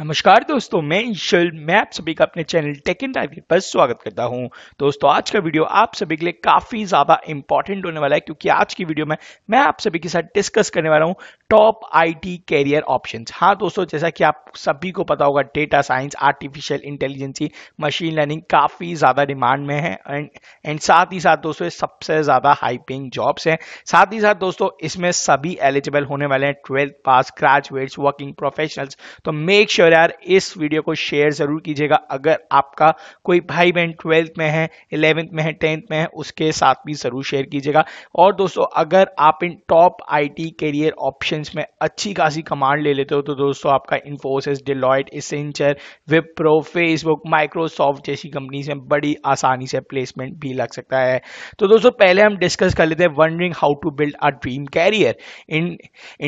नमस्कार दोस्तों मैं ईशल मैं आप सभी का अपने चैनल टेक इन टाइप पर स्वागत करता हूं दोस्तों आज का वीडियो आप सभी के लिए काफ़ी ज़्यादा इंपॉर्टेंट होने वाला है क्योंकि आज की वीडियो में मैं आप सभी के साथ डिस्कस करने वाला हूं टॉप आईटी कैरियर ऑप्शंस हाँ दोस्तों जैसा कि आप सभी को पता होगा data science artificial intelligence machine learning काफ़ी ज़्यादा डिमांड में है एंड साथ ही साथ दोस्तों सबसे ज़्यादा हाई पेइंग जॉब्स हैं साथ ही साथ दोस्तों इसमें सभी एलिजिबल होने वाले हैं twelfth pass graduates working professionals तो मेक श्योर श्योर यार इस वीडियो को शेयर ज़रूर कीजिएगा अगर आपका कोई भाई बहन ट्वेल्थ में है इलेवेंथ में है टेंथ में है उसके साथ भी ज़रूर शेयर कीजिएगा और दोस्तों अगर आप इन टॉप आईटी करियर ऑप्शंस में अच्छी खासी कमांड ले लेते हो तो दोस्तों आपका Infosys Deloitte Accenture Wipro Facebook Microsoft जैसी कंपनीज में बड़ी आसानी से प्लेसमेंट भी लग सकता है तो दोस्तों पहले हम डिस्कस कर लेते हैं wondering how to build a dream career in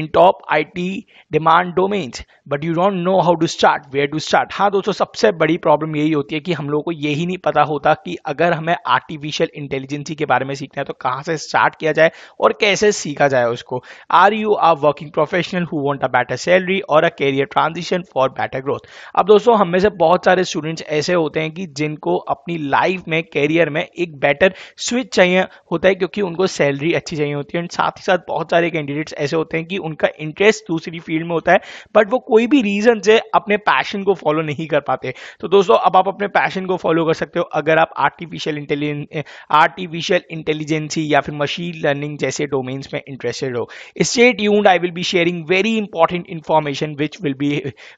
in top T demand domains but you don't know how to to start where to start हाँ दोस्तों सबसे बड़ी प्रॉब्लम यही होती है कि हम लोगों को यही नहीं पता होता कि अगर हमें आर्टिफिशियल इंटेलिजेंसी के बारे में सीखना है तो कहाँ से स्टार्ट किया जाए और कैसे सीखा जाए उसको are you are working professional who want a better salary और a career transition for better growth अब दोस्तों हम में से बहुत सारे स्टूडेंट्स ऐसे होते हैं कि जिनको अपनी लाइफ में कैरियर में एक बेटर स्विच चाहिए होता है क्योंकि उनको सैलरी अच्छी चाहिए होती है एंड साथ ही साथ बहुत सारे कैंडिडेट्स ऐसे होते हैं कि उनका इंटरेस्ट दूसरी फील्ड में होता है बट वो कोई भी रीजन से अपने पैशन को फॉलो नहीं कर पाते तो दोस्तों अब आप अपने पैशन को फॉलो कर सकते हो अगर आप आर्टिफिशियल इंटेलिजेंस आर्टिफिशियल इंटेलिजेंसी या फिर मशीन लर्निंग जैसे डोमेन्स में इंटरेस्टेड हो stay tuned I will be sharing very important information which will be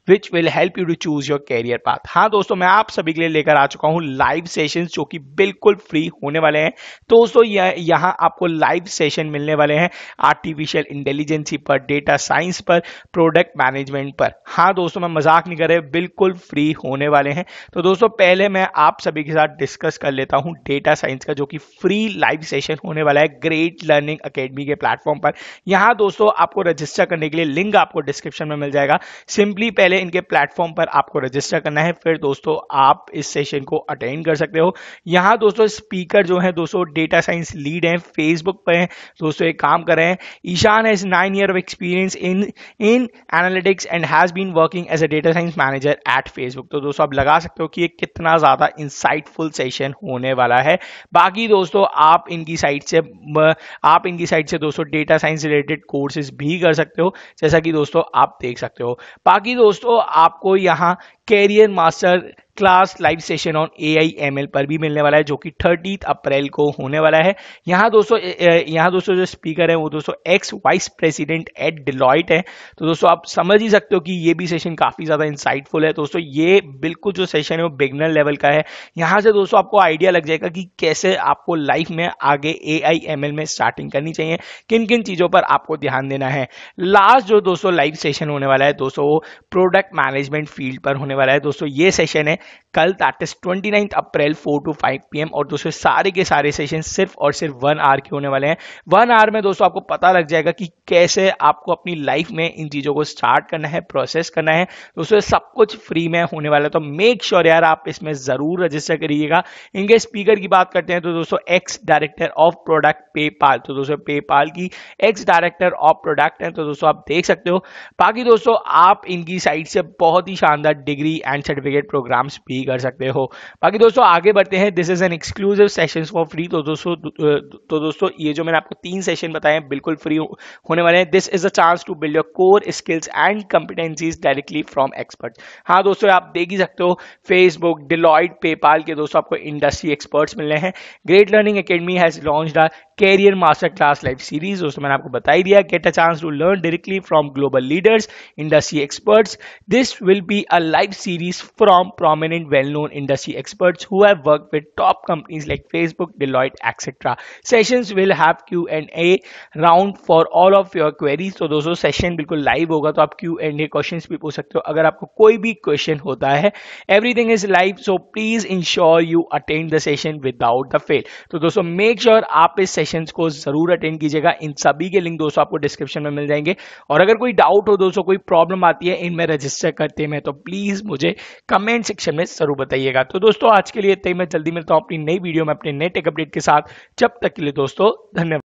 which will help you to choose your career path हाँ दोस्तों मैं आप सभी के लिए लेकर आ चुका हूँ लाइव सेशन जो कि बिल्कुल फ्री होने वाले हैं तो दोस्तों यहाँ आपको लाइव सेशन मिलने वाले हैं आर्टिफिशियल इंटेलिजेंसी पर डेटा साइंस पर प्रोडक्ट मैनेजमेंट पर हाँ दोस्तों मैं मजा मजाक नहीं करे बिल्कुल फ्री होने वाले हैं तो दोस्तों पहले मैं आप सभी के साथ डिस्कस कर लेता हूं डेटा साइंस का जो कि फ्री लाइव सेशन होने वाला है ग्रेट लर्निंग अकेडमी के प्लेटफॉर्म पर यहां दोस्तों आपको रजिस्टर करने के लिए लिंक आपको डिस्क्रिप्शन में मिल जाएगा सिंपली पहले इनके प्लेटफॉर्म पर आपको रजिस्टर करना है फिर दोस्तों आप इस सेशन को अटेंड कर सकते हो यहां दोस्तों स्पीकर जो है दोस्तों डेटा साइंस लीड है फेसबुक पर हैं दोस्तों एक काम कर रहे हैं Ishan has nine year of experience in in analytics and has been working as a data science manager at Facebook तो दोस्तों आप लगा सकते हो कि ये कितना ज़्यादा इंसाइटफुल सेशन होने वाला है बाकी दोस्तों आप इनकी साइट से आप इनकी साइट से दोस्तों डेटा साइंस रिलेटेड कोर्सेज भी कर सकते हो जैसा कि दोस्तों आप देख सकते हो बाकी दोस्तों आपको यहाँ career master class live session on A I M L पर भी मिलने वाला है जो कि थर्टीथ अप्रैल को होने वाला है यहाँ दोस्तों यहाँ दोस्तों जो स्पीकर है वो दोस्तों ex vice president at Deloitte है तो दोस्तों आप समझ ही सकते हो कि ये भी सेशन काफ़ी ज़्यादा इंसाइटफुल है दोस्तों ये बिल्कुल जो सेशन है वो बिगनर लेवल का है यहाँ से दोस्तों आपको आइडिया लग जाएगा कि कैसे आपको लाइफ में आगे ए आई एम एल में स्टार्टिंग करनी चाहिए किन किन चीज़ों पर आपको ध्यान देना है लास्ट जो दोस्तों लाइव सेशन होने वाला है दोस्तों वो प्रोडक्ट मैनेजमेंट फील्ड पर होने वाला है दोस्तों ये सेशन है कल that is ninth April four two P M और दोस्तों सारे के सारे सेशन सिर्फ और सिर्फ वन आवर के होने वाले हैं वन आवर में दोस्तों आपको पता लग जाएगा कि कैसे आपको अपनी लाइफ में इन चीज़ों को स्टार्ट करना है प्रोसेस करना है दोस्तों सब कुछ फ्री में होने वाला है तो मेक श्योर sure यार आप इसमें ज़रूर रजिस्टर करिएगा इनके स्पीकर की बात करते हैं तो दोस्तों ex director of product PayPal तो दोस्तों पेपाल की एक्स डायरेक्टर ऑफ प्रोडक्ट है तो दोस्तों आप देख सकते हो बाकी दोस्तों आप इनकी साइट से बहुत ही शानदार डिग्री एंड सर्टिफिकेट प्रोग्राम्स भी कर सकते हो बाकी दोस्तों आगे बढ़ते हैं this is an exclusive session for free तो दोस्तों तो दोस्तों ये जो मैंने आपको तीन सेशन बताए बिल्कुल फ्री होने वाले हैं this is a chance to build your core skills and competencies directly from expert हाँ दोस्तों आप देख ही सकते हो फेसबुक डिलॉइड पेपाल के दोस्तों आपको इंडस्ट्री एक्सपर्ट्स मिलने हैं Great learning Academy has launch a career master class live series दोस्तों मैंने आपको बताई दिया get a chance to learn directly from global leaders industry experts this will be a live series from prominent well known industry experts who have work with top companies like Facebook Deloitte etcetera session will have Q and A round for all of your queries तो दोस्तों session बिल्कुल live होगा तो आप Q and A question भी पूछ सकते हो अगर आपको कोई भी क्वेश्चन होता है everything is live so please ensure you attend the session without the fail तो दोस्तों मेक श्योर sure आप इस सेशन को जरूर अटेंड कीजिएगा इन सभी के लिंक दोस्तों आपको डिस्क्रिप्शन में मिल जाएंगे और अगर कोई डाउट हो दोस्तों कोई प्रॉब्लम आती है इनमें रजिस्टर करते में तो प्लीज मुझे कमेंट सेक्शन में जरूर बताइएगा तो दोस्तों आज के लिए इतना ही मैं जल्दी मिलता हूँ अपनी नई वीडियो में अपने नए टेक अपडेट के साथ जब तक के लिए दोस्तों धन्यवाद